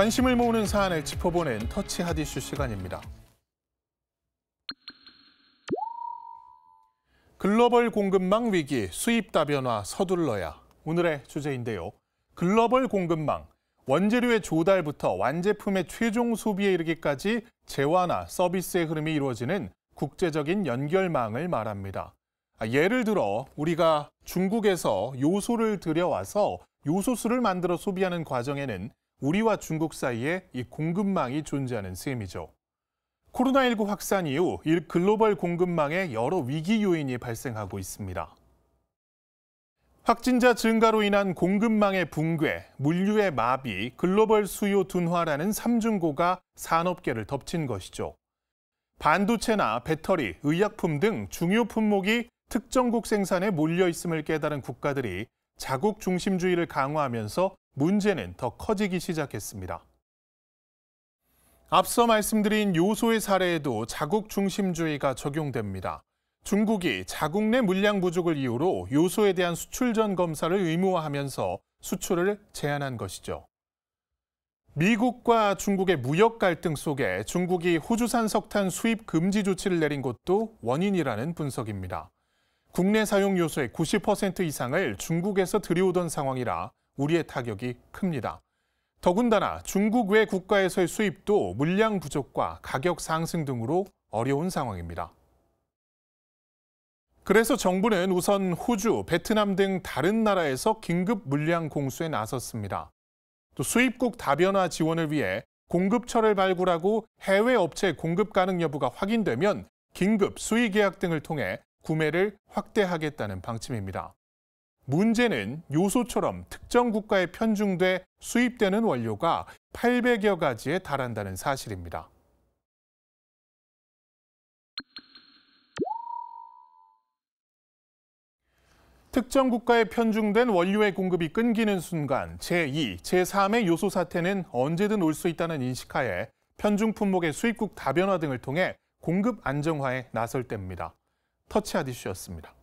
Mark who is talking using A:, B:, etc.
A: 관심을 모으는 사안을 짚어보는 터치 하디슈 시간입니다. 글로벌 공급망 위기, 수입 다변화 서둘러야 오늘의 주제인데요. 글로벌 공급망, 원재료의 조달부터 완제품의 최종 소비에 이르기까지 재화나 서비스의 흐름이 이루어지는 국제적인 연결망을 말합니다. 아, 예를 들어 우리가 중국에서 요소를 들여와서 요소수를 만들어 소비하는 과정에는 우리와 중국 사이에 이 공급망이 존재하는 셈이죠. 코로나19 확산 이후 일 글로벌 공급망에 여러 위기 요인이 발생하고 있습니다. 확진자 증가로 인한 공급망의 붕괴, 물류의 마비, 글로벌 수요 둔화라는 삼중고가 산업계를 덮친 것이죠. 반도체나 배터리, 의약품 등 중요 품목이 특정국 생산에 몰려 있음을 깨달은 국가들이 자국 중심주의를 강화하면서 문제는 더 커지기 시작했습니다. 앞서 말씀드린 요소의 사례에도 자국 중심주의가 적용됩니다. 중국이 자국 내 물량 부족을 이유로 요소에 대한 수출 전 검사를 의무화하면서 수출을 제한한 것이죠. 미국과 중국의 무역 갈등 속에 중국이 호주산 석탄 수입 금지 조치를 내린 것도 원인이라는 분석입니다. 국내 사용 요소의 90% 이상을 중국에서 들여오던 상황이라 우리의 타격이 큽니다. 더군다나 중국 외 국가에서의 수입도 물량 부족과 가격 상승 등으로 어려운 상황입니다. 그래서 정부는 우선 호주, 베트남 등 다른 나라에서 긴급 물량 공수에 나섰습니다. 또 수입국 다변화 지원을 위해 공급처를 발굴하고 해외 업체 공급 가능 여부가 확인되면 긴급 수의 계약 등을 통해 구매를 확대하겠다는 방침입니다. 문제는 요소처럼 특정 국가에 편중돼 수입되는 원료가 800여 가지에 달한다는 사실입니다. 특정 국가에 편중된 원료의 공급이 끊기는 순간 제2, 제3의 요소 사태는 언제든 올 수 있다는 인식하에 편중 품목의 수입국 다변화 등을 통해 공급 안정화에 나설 때입니다. 터치아디슈였습니다.